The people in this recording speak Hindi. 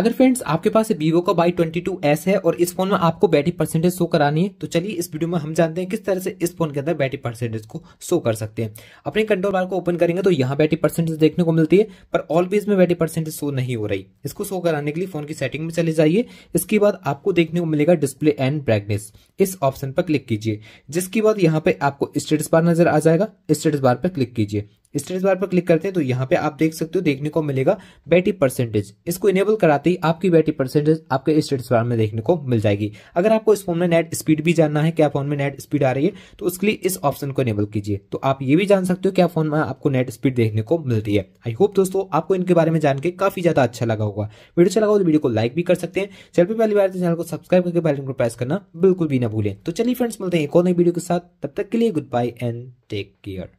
अगर फ्रेंड्स आपके पास वीवो का बाई ट्वेंटी टू एस है और इस फोन में आपको बैटरी परसेंटेज शो करानी है तो चलिए इस वीडियो में हम जानते हैं किस तरह से इस फोन के अंदर बैटरी परसेंटेज को शो कर सकते हैं अपने कंट्रोल बार को ओपन करेंगे तो यहाँ बैटरी परसेंटेज देखने को मिलती है पर ऑलवेज में बैटरी परसेंटेज शो नहीं हो रही इसको शो कराने के लिए फोन की सेटिंग में चले जाइए इसके बाद आपको देखने को मिलेगा डिस्प्ले एंड ब्राइटनेस इस ऑप्शन पर क्लिक कीजिए जिसके बाद यहाँ पे आपको स्टेटस बार नजर आ जाएगा स्टेटस बार पर क्लिक कीजिए स्टेटस बार पर क्लिक करते हैं तो यहाँ पे आप देख सकते हो देखने को मिलेगा बैटरी परसेंटेज इसको इनेबल कराते ही आपकी बैटरी परसेंटेज आपके स्टेटस बार में देखने को मिल जाएगी अगर आपको इस फोन में नेट स्पीड भी जानना है क्या फोन में नेट स्पीड आ रही है तो उसके लिए इस ऑप्शन को इनेबल कीजिए तो आप ये भी जान सकते हो क्या फोन में आपको नेट स्पीड देखने को मिलती है आई होप दोस्तों आपको इनके बारे में जानकर काफी ज्यादा अच्छा लगा होगा वीडियो अच्छा हो तो वीडियो को लाइक भी कर सकते हैं चल भी पहली बार तो चैनल को सब्सक्राइब करके बैलिंग को प्रेस करना बिल्कुल भी ना भूलें तो चलिए फ्रेंड्स मिलते हैं एक और नई वीडियो के साथ तब तक के लिए goodbye and take care